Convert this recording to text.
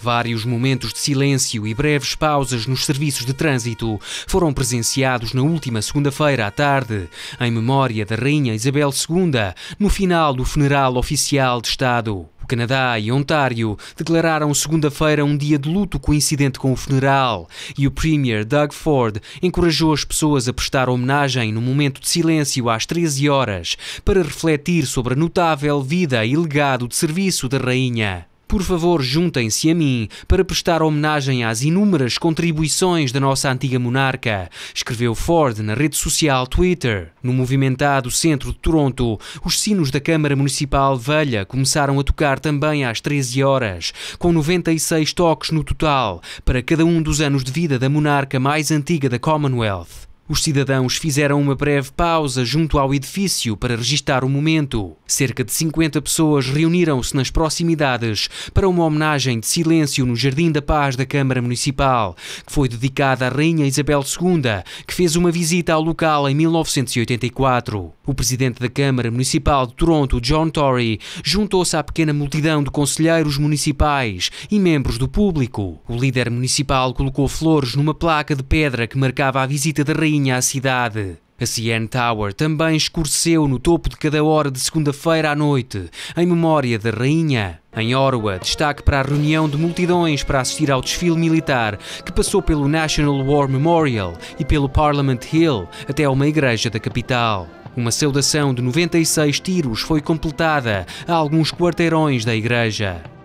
Vários momentos de silêncio e breves pausas nos serviços de trânsito foram presenciados na última segunda-feira à tarde, em memória da Rainha Isabel II, no final do funeral oficial de Estado. O Canadá e Ontário declararam segunda-feira um dia de luto coincidente com o funeral e o Premier Doug Ford encorajou as pessoas a prestar homenagem no momento de silêncio às 13 horas para refletir sobre a notável vida e legado de serviço da Rainha. Por favor, juntem-se a mim para prestar homenagem às inúmeras contribuições da nossa antiga monarca, escreveu Ford na rede social Twitter. No movimentado centro de Toronto, os sinos da Câmara Municipal Velha começaram a tocar também às 13 horas, com 96 toques no total, para cada um dos anos de vida da monarca mais antiga da Commonwealth. Os cidadãos fizeram uma breve pausa junto ao edifício para registar o momento. Cerca de 50 pessoas reuniram-se nas proximidades para uma homenagem de silêncio no Jardim da Paz da Câmara Municipal, que foi dedicada à Rainha Isabel II, que fez uma visita ao local em 1984. O presidente da Câmara Municipal de Toronto, John Tory, juntou-se à pequena multidão de conselheiros municipais e membros do público. O líder municipal colocou flores numa placa de pedra que marcava a visita da Rainha vinha cidade. A CN Tower também escureceu no topo de cada hora de segunda-feira à noite, em memória da rainha. Em Orwa, destaque para a reunião de multidões para assistir ao desfile militar, que passou pelo National War Memorial e pelo Parliament Hill até a uma igreja da capital. Uma saudação de 96 tiros foi completada a alguns quarteirões da igreja.